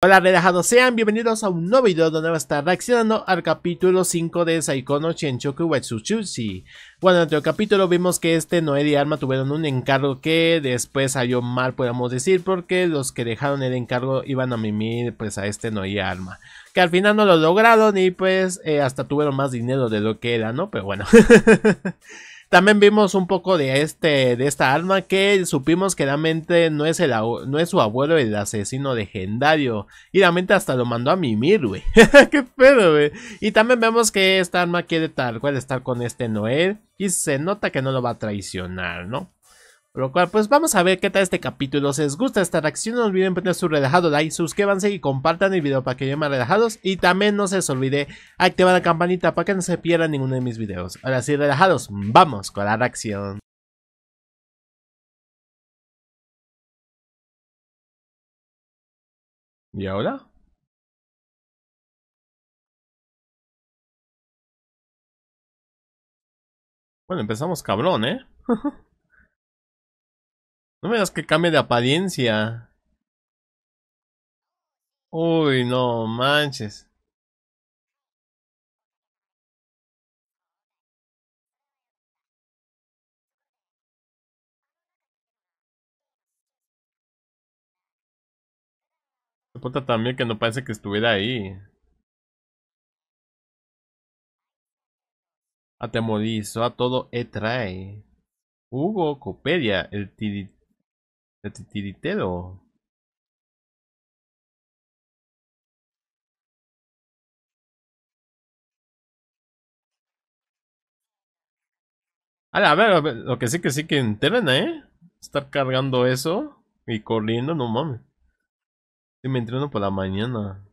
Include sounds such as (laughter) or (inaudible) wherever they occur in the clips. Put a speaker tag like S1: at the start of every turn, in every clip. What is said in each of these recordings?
S1: Hola relajados sean, bienvenidos a un nuevo video donde va a estar reaccionando al capítulo 5 de Saikono Shenchoku Watsutsushi. Bueno, en el capítulo vimos que este noé y Arma tuvieron un encargo que después salió mal, podemos decir, porque los que dejaron el encargo iban a mimir pues a este no y Arma. Que al final no lo lograron y pues eh, hasta tuvieron más dinero de lo que era, ¿no? Pero bueno. (laughs) También vimos un poco de este de esta arma que supimos que realmente no es el no es su abuelo el asesino legendario y realmente hasta lo mandó a mimir, güey. (laughs) Qué pedo, güey. Y también vemos que esta arma quiere tal cual estar con este Noel y se nota que no lo va a traicionar, ¿no? Por lo cual, pues vamos a ver qué tal este capítulo. Si les gusta esta reacción, no olviden poner su relajado like, suscríbanse y compartan el video para que lleguen más relajados. Y también no se les olvide activar la campanita para que no se pierdan ninguno de mis videos. Ahora sí, relajados, vamos con la reacción.
S2: ¿Y ahora? Bueno, empezamos cabrón, ¿eh? (laughs) No me das que cambie de apariencia. Uy, no manches. Se puta también
S3: que no parece que estuviera ahí. Atemorizo a todo E trae. Hugo Copedia, el tirit de A la ver, a ver, lo que sí que sí que entrena, ¿eh? Estar cargando eso y corriendo, no mames. Si me entreno por la mañana.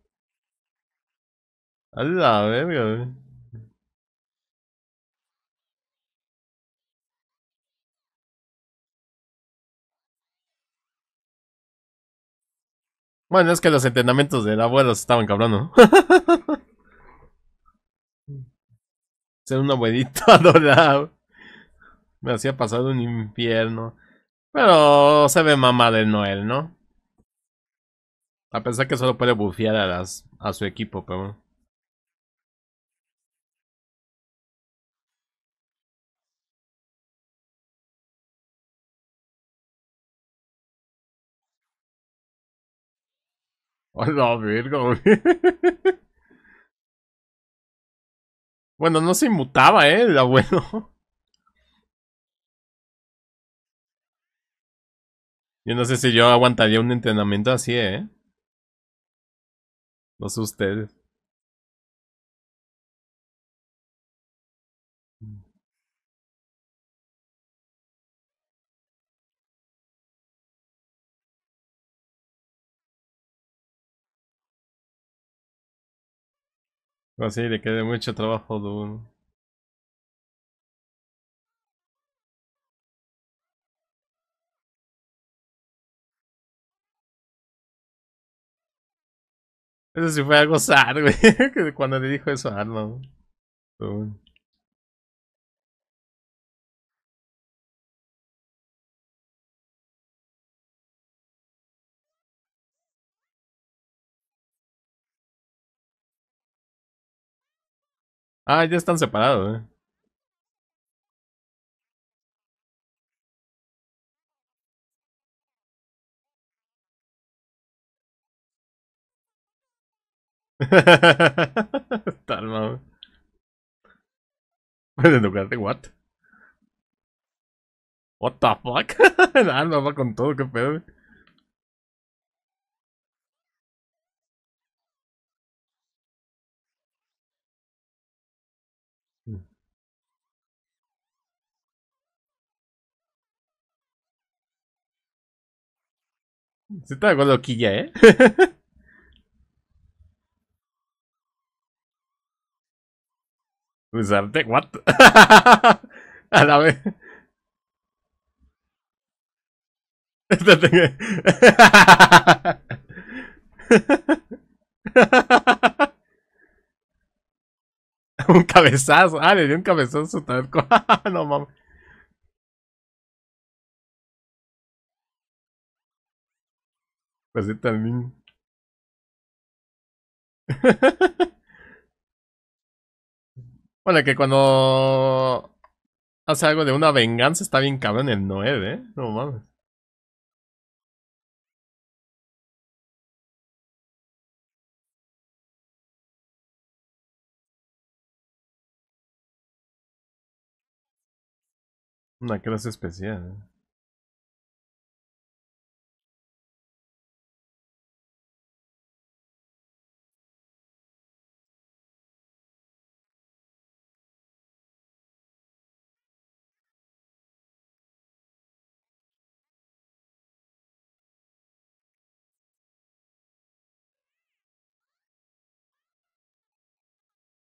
S3: A la verga, Bueno, es que los entrenamientos del abuelo estaban cabrando. (laughs) Ser un abuelito (laughs) adorado. Me hacía pasar un infierno. Pero se ve mamá de Noel, ¿no? A pesar que solo puede bufear a, a su equipo, pero...
S2: Hola, (laughs) Virgo! (laughs) Bueno, no se
S3: mutaba, ¿eh? El abuelo. (laughs) Yo no sé si yo aguantaría un entrenamiento así, ¿eh?
S2: No sé ustedes. Así le quede mucho trabajo duro. Eso sí fue algo sad, güey. (laughs) Cuando le dijo eso a Arnold. Ah, ya están separados, eh. (laughs) Tal pues, ¿En Pueden de what? What the fuck? (laughs) Ah, con todo, qué pedo. Se está loquilla, ¿eh? Usarte,
S3: pues, what? (laughs) A la vez. Este (laughs)
S2: un cabezazo. Ah, le dio un cabezazo tal (laughs) cual. no mames. Pues sí, también.
S3: bueno, que cuando hace algo de una venganza está bien cabrón el 9, ¿eh? No
S2: mames. Una clase especial. ¿eh?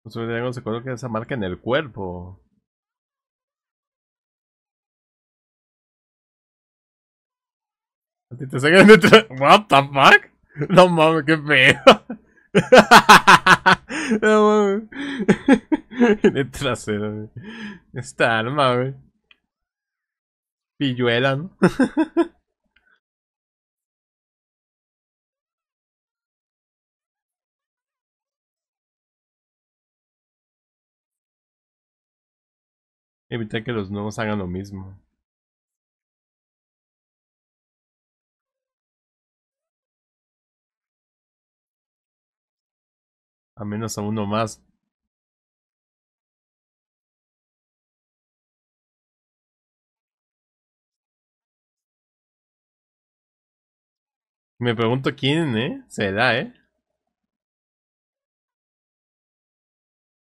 S2: Pues, que no se coloca esa marca en el cuerpo.
S3: A ti te de What the fuck? No mames, qué pedo. (laughs) no mames. (laughs) En el trasero, Esta arma, güey. Pilluela, ¿no?
S2: (laughs) Evitar que los nuevos hagan lo mismo. A menos a uno más. Me pregunto quién, ¿eh? da ¿eh?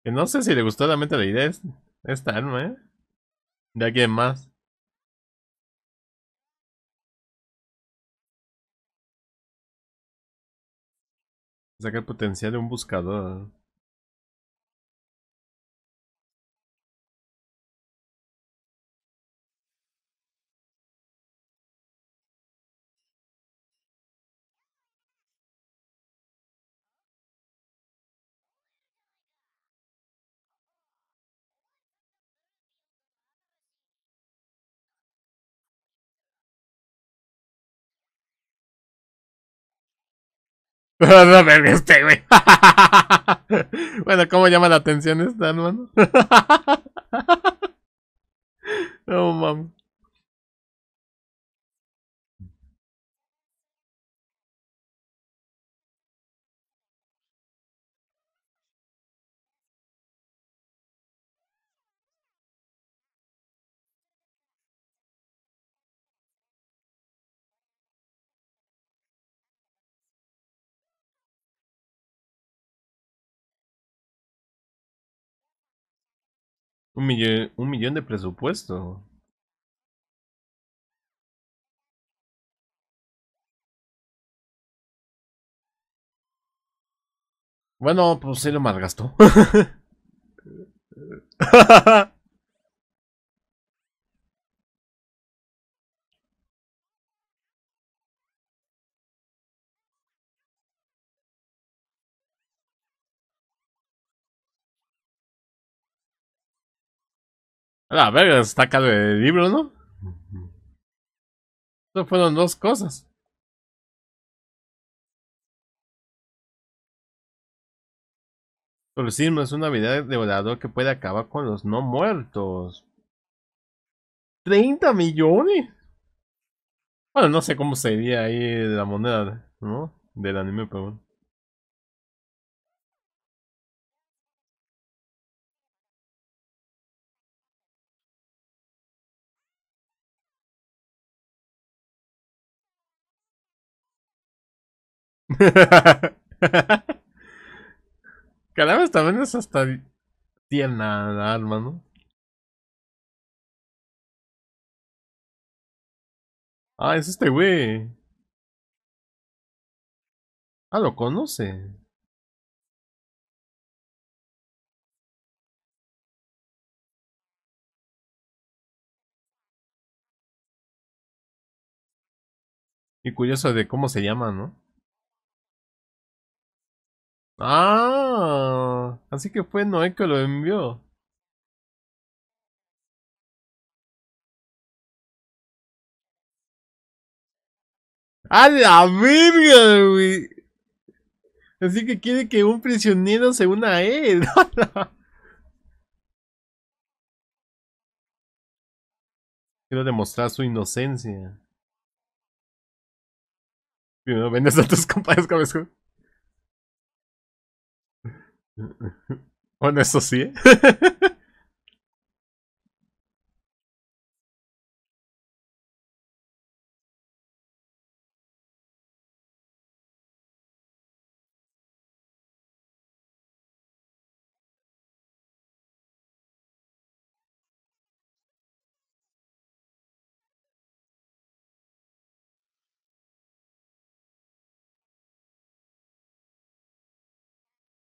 S2: Que no sé si le gustó realmente la idea esta no ¿eh? ¿De aquí más? Saca el potencial de un buscador. (laughs) no me este, güey.
S3: (laughs) bueno, ¿cómo llama la atención esta, hermano? (laughs) no mames.
S2: Un millón, de presupuesto. Bueno, pues se lo malgastó. (laughs) (laughs) La verga, está caro el libro, ¿no? Eso fueron dos cosas.
S3: Solucismo es una habilidad volador que puede acabar con los no muertos. ¡30 millones! Bueno, no sé cómo sería ahí la moneda, ¿no? Del anime, pero bueno. (laughs) Cada vez también es hasta tierna la
S2: arma, ¿no? Ah, es este güey. Ah, lo conoce.
S3: Y curioso de cómo se llama, ¿no? Ah, así que fue Noé que lo envió. ¡A la verga, Así que quiere que un prisionero se una a él. (laughs) Quiero demostrar su inocencia.
S2: Primero vendes a tus (laughs) compadres cabezón. Bueno, eso sí. ¿eh? (laughs)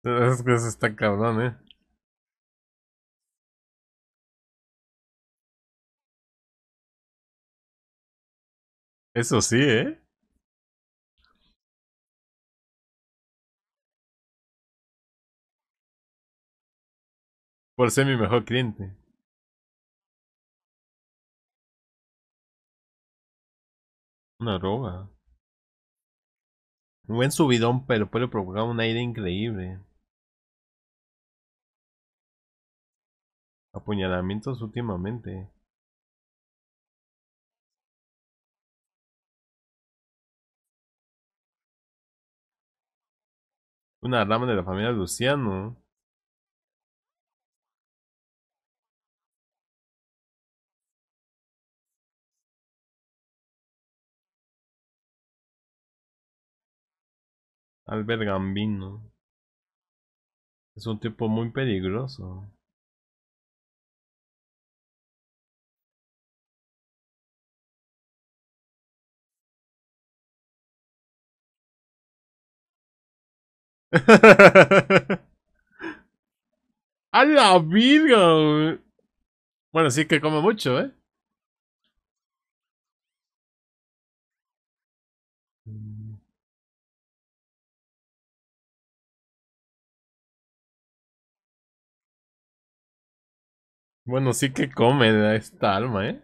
S2: Es que eso está cabrón, ¿eh? Eso sí, ¿eh? Por ser mi mejor cliente. Una roba. Un buen subidón, pero puede provocar un aire increíble. apuñalamientos últimamente. Una rama de la familia Luciano. Albert Gambino. Es un tipo muy peligroso.
S3: A la vida! Bueno, sí que come mucho, ¿eh?
S2: Bueno, sí que come esta alma, ¿eh?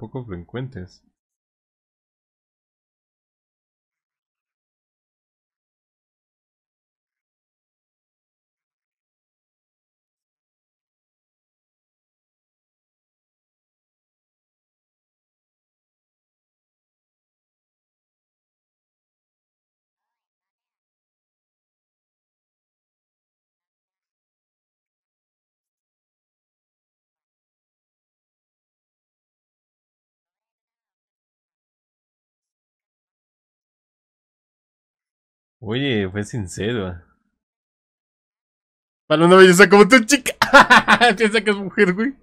S2: poco frecuentes
S3: Oye, fue sincero. Para una belleza como tú, chica. (laughs) Piensa que es mujer, güey.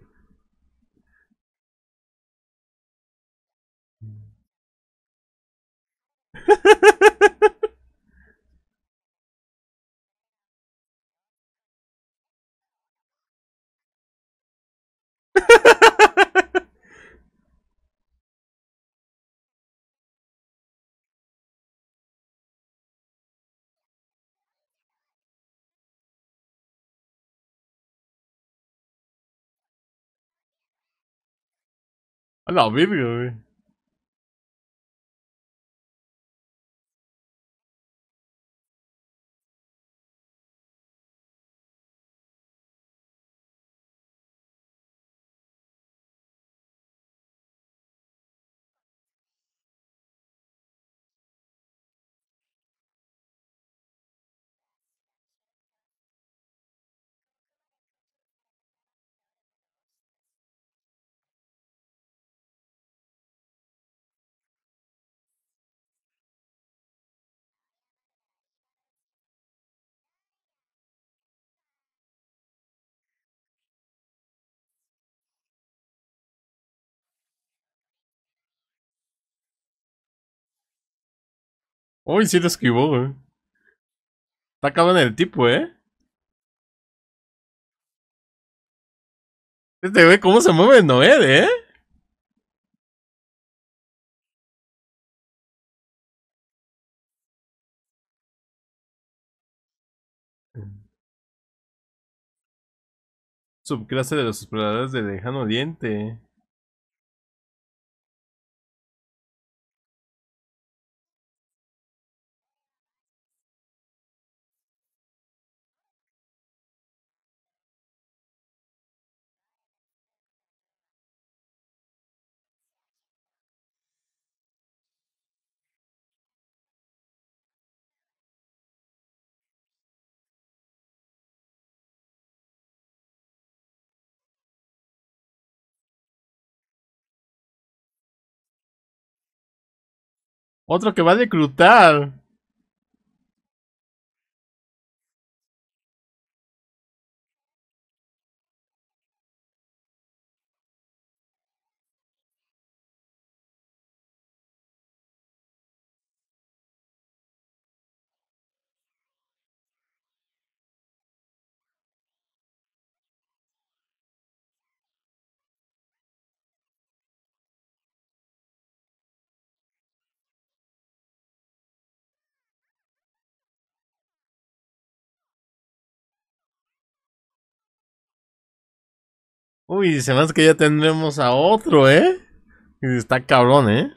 S3: (laughs)
S2: 啊，那未必了呗。Uy, sí lo esquivó, güey. Está cabrón el tipo, ¿eh? Este güey, ¿cómo se mueve no Noed, ¿eh? eh? Subclase de los exploradores de lejano diente. Otro que va a reclutar. Uy, se me hace que ya tendremos a otro, ¿eh? Está cabrón, ¿eh?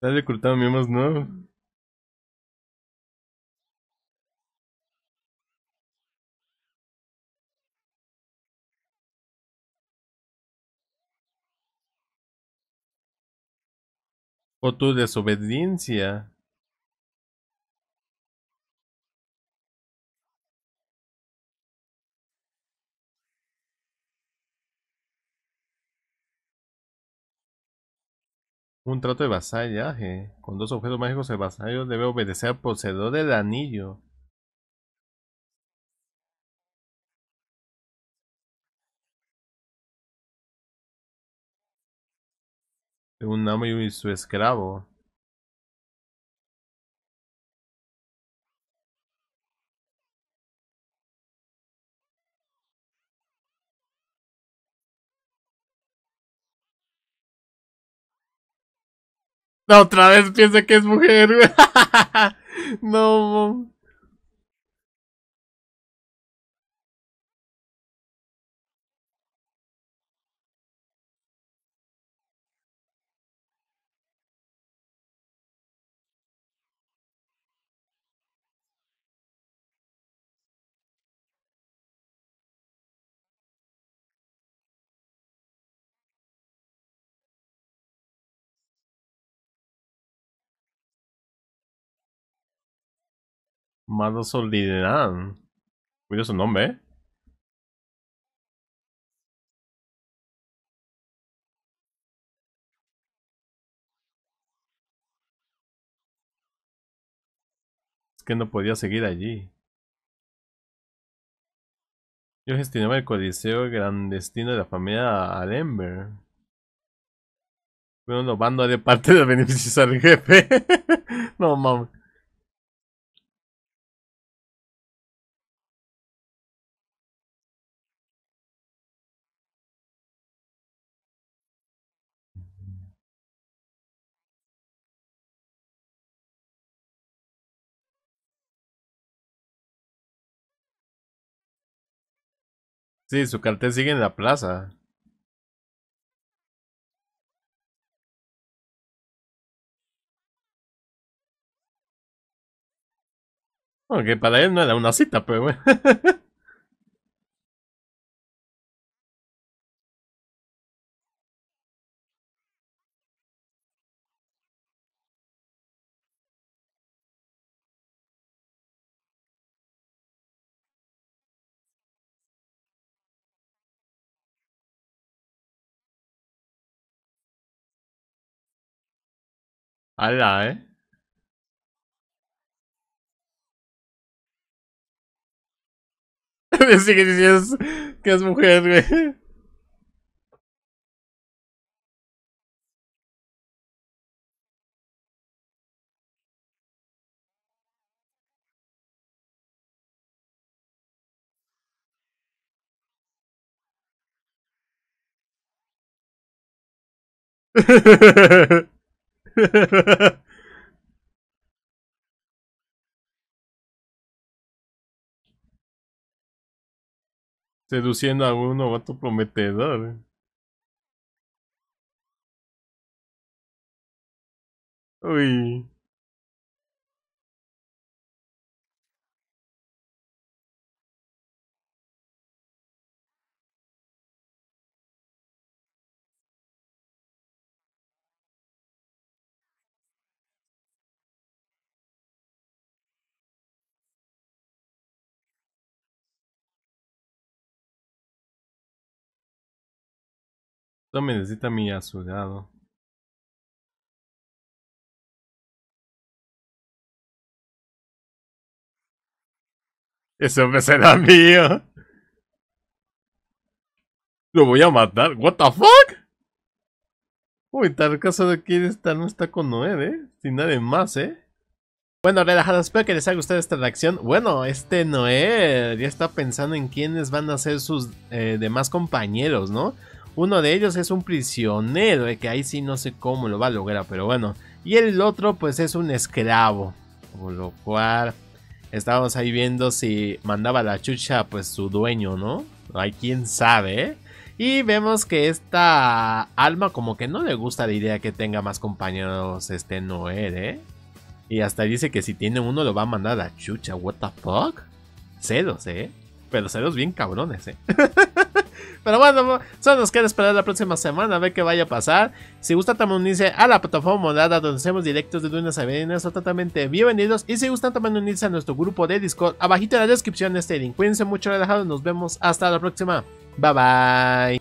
S2: Está reclutando miembros ¿no? O tu desobediencia
S3: Un trato de vasallaje. Con dos objetos mágicos, el vasallo debe obedecer al poseedor del anillo.
S2: un amo y su esclavo. Otra vez piensa que es mujer. (laughs) no, ¿Cuál es su nombre, ¿eh?
S3: Es que no podía seguir allí. Yo gestionaba el coliseo grandestino de la familia Alember. Pero no bando de parte de beneficiar al jefe. (laughs) no mames.
S2: Sí, su cartel sigue en la plaza. Aunque para él no era una cita, pero bueno. (laughs) Hala, ¿eh? Me sigue diciendo que es mujer, güey. (laughs) (laughs) Seduciendo a un novato prometedor. Uy. me necesita mi azulado. Ese hombre será mío.
S3: Lo voy a matar. What the fuck?
S1: Uy, tal caso de quién está. no está con Noé, eh. Sin nadie más, eh. Bueno, relajados, espero que les haya gustado esta reacción. Bueno, este Noé ya está pensando en quiénes van a ser sus eh, demás compañeros, ¿no? Uno de ellos es un prisionero, que ahí sí no sé cómo lo va a lograr, pero bueno. Y el otro pues es un esclavo, por lo cual estábamos ahí viendo si mandaba la chucha pues su dueño, ¿no? Hay quien sabe, ¿eh? Y vemos que esta alma como que no le gusta la idea que tenga más compañeros este Noel, ¿eh? Y hasta dice que si tiene uno lo va a mandar a chucha, what the fuck? Celos, ¿eh? Pero celos bien cabrones, ¿eh? (laughs) Pero bueno, solo nos queda esperar la próxima semana a ver qué vaya a pasar. Si gustan también unirse a la plataforma morada donde hacemos directos de lunes a totalmente bienvenidos. Y si gustan también unirse a nuestro grupo de Discord, abajito en la descripción de este link. Cuídense mucho, relajados, nos vemos hasta la próxima. Bye bye.